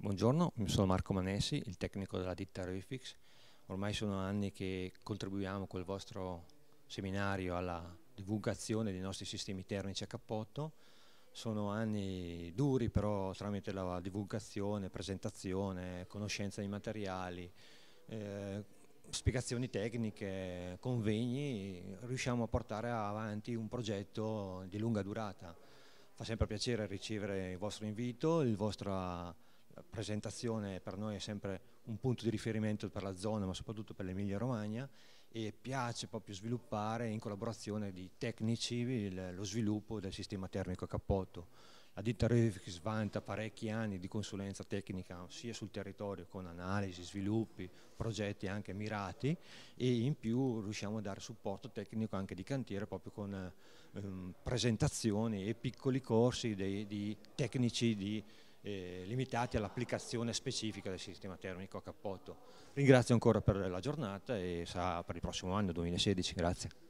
Buongiorno, sono Marco Manessi, il tecnico della ditta Refix. Ormai sono anni che contribuiamo col vostro seminario alla divulgazione dei nostri sistemi termici a cappotto. Sono anni duri però tramite la divulgazione, presentazione, conoscenza dei materiali, eh, spiegazioni tecniche, convegni, riusciamo a portare avanti un progetto di lunga durata. Fa sempre piacere ricevere il vostro invito, il vostro presentazione per noi è sempre un punto di riferimento per la zona ma soprattutto per l'Emilia Romagna e piace proprio sviluppare in collaborazione di tecnici lo sviluppo del sistema termico a cappotto. La ditta Revix svanta parecchi anni di consulenza tecnica sia sul territorio con analisi, sviluppi, progetti anche mirati e in più riusciamo a dare supporto tecnico anche di cantiere proprio con ehm, presentazioni e piccoli corsi dei, di tecnici di eh, limitati all'applicazione specifica del sistema termico a cappotto. Ringrazio ancora per la giornata e sarà per il prossimo anno 2016, grazie.